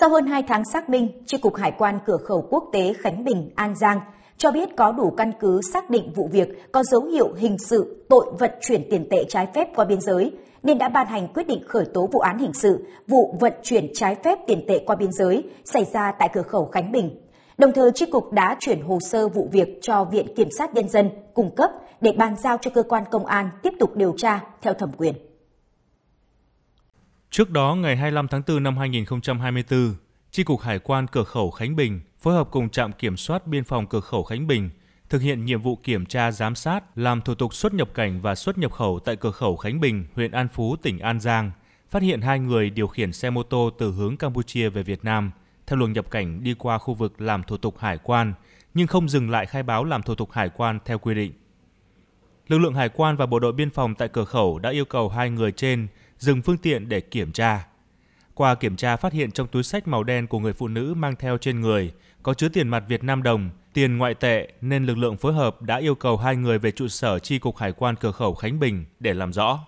Sau hơn 2 tháng xác minh, Tri Cục Hải quan Cửa khẩu Quốc tế Khánh Bình, An Giang cho biết có đủ căn cứ xác định vụ việc có dấu hiệu hình sự tội vận chuyển tiền tệ trái phép qua biên giới, nên đã ban hành quyết định khởi tố vụ án hình sự vụ vận chuyển trái phép tiền tệ qua biên giới xảy ra tại cửa khẩu Khánh Bình. Đồng thời, Tri Cục đã chuyển hồ sơ vụ việc cho Viện Kiểm sát Nhân dân cung cấp để bàn giao cho cơ quan công an tiếp tục điều tra theo thẩm quyền. Trước đó, ngày 25 tháng 4 năm 2024, Tri Cục Hải quan Cửa khẩu Khánh Bình phối hợp cùng Trạm Kiểm soát Biên phòng Cửa khẩu Khánh Bình thực hiện nhiệm vụ kiểm tra giám sát, làm thủ tục xuất nhập cảnh và xuất nhập khẩu tại cửa khẩu Khánh Bình, huyện An Phú, tỉnh An Giang, phát hiện hai người điều khiển xe mô tô từ hướng Campuchia về Việt Nam, theo luồng nhập cảnh đi qua khu vực làm thủ tục hải quan, nhưng không dừng lại khai báo làm thủ tục hải quan theo quy định. Lực lượng hải quan và bộ đội biên phòng tại cửa khẩu đã yêu cầu hai người trên dừng phương tiện để kiểm tra. Qua kiểm tra phát hiện trong túi sách màu đen của người phụ nữ mang theo trên người có chứa tiền mặt Việt Nam đồng, tiền ngoại tệ nên lực lượng phối hợp đã yêu cầu hai người về trụ sở chi cục hải quan cửa khẩu Khánh Bình để làm rõ.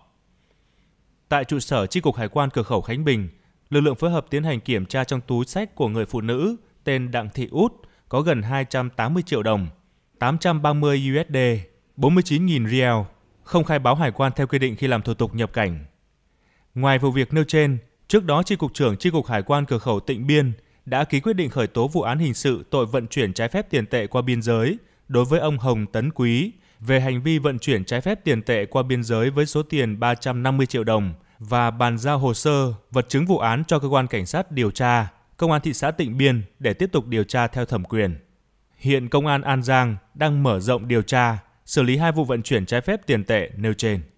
Tại trụ sở chi cục hải quan cửa khẩu Khánh Bình, lực lượng phối hợp tiến hành kiểm tra trong túi sách của người phụ nữ tên Đặng Thị Út có gần 280 triệu đồng, 830 USD, 49.000 riel, không khai báo hải quan theo quy định khi làm thủ tục nhập cảnh. Ngoài vụ việc nêu trên, trước đó tri cục trưởng tri cục hải quan cửa khẩu Tịnh Biên đã ký quyết định khởi tố vụ án hình sự tội vận chuyển trái phép tiền tệ qua biên giới đối với ông Hồng Tấn Quý về hành vi vận chuyển trái phép tiền tệ qua biên giới với số tiền 350 triệu đồng và bàn giao hồ sơ, vật chứng vụ án cho cơ quan cảnh sát điều tra, công an thị xã Tịnh Biên để tiếp tục điều tra theo thẩm quyền. Hiện công an An Giang đang mở rộng điều tra, xử lý hai vụ vận chuyển trái phép tiền tệ nêu trên.